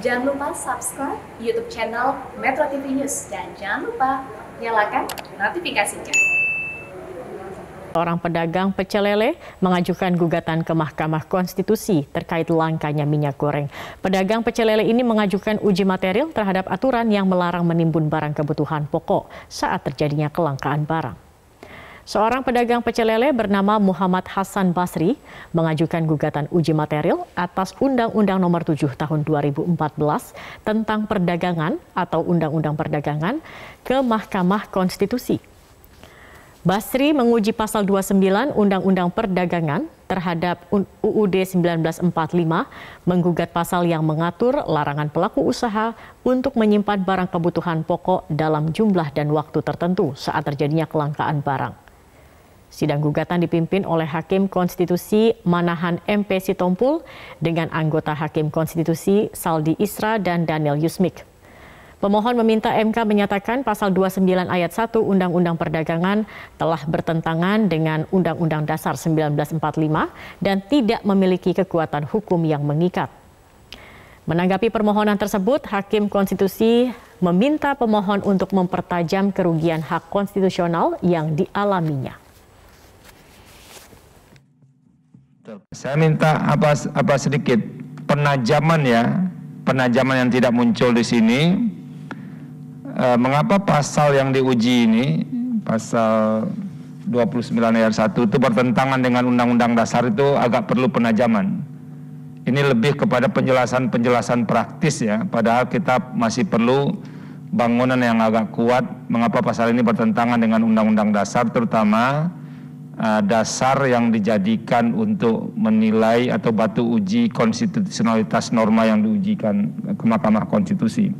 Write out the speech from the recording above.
Jangan lupa subscribe YouTube channel Metro TV News dan jangan lupa nyalakan notifikasinya. Orang pedagang pecel lele mengajukan gugatan ke Mahkamah Konstitusi terkait langkahnya minyak goreng. Pedagang pecel lele ini mengajukan uji material terhadap aturan yang melarang menimbun barang kebutuhan pokok saat terjadinya kelangkaan barang. Seorang pedagang pecel lele bernama Muhammad Hasan Basri mengajukan gugatan uji material atas Undang-Undang Nomor 7 Tahun 2014 tentang perdagangan atau Undang-Undang Perdagangan ke Mahkamah Konstitusi. Basri menguji pasal 29 Undang-Undang Perdagangan terhadap UUD 1945 menggugat pasal yang mengatur larangan pelaku usaha untuk menyimpan barang kebutuhan pokok dalam jumlah dan waktu tertentu saat terjadinya kelangkaan barang. Sidang gugatan dipimpin oleh Hakim Konstitusi Manahan MP Sitompul dengan anggota Hakim Konstitusi Saldi Isra dan Daniel Yusmik. Pemohon meminta MK menyatakan pasal 29 ayat 1 Undang-Undang Perdagangan telah bertentangan dengan Undang-Undang Dasar 1945 dan tidak memiliki kekuatan hukum yang mengikat. Menanggapi permohonan tersebut, Hakim Konstitusi meminta pemohon untuk mempertajam kerugian hak konstitusional yang dialaminya. Betul. Saya minta apa apa sedikit penajaman ya, penajaman yang tidak muncul di sini. E, mengapa pasal yang diuji ini, pasal 29 ayat 1 itu bertentangan dengan undang-undang dasar itu agak perlu penajaman. Ini lebih kepada penjelasan-penjelasan praktis ya, padahal kita masih perlu bangunan yang agak kuat mengapa pasal ini bertentangan dengan undang-undang dasar terutama uh, dasar yang dijadikan untuk menilai atau batu uji konstitusionalitas norma yang diujikan ke Mahkamah Konstitusi.